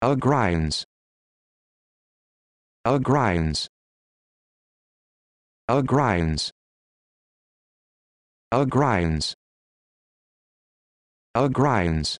A grinds. A grinds. A grinds. A grinds. A grinds.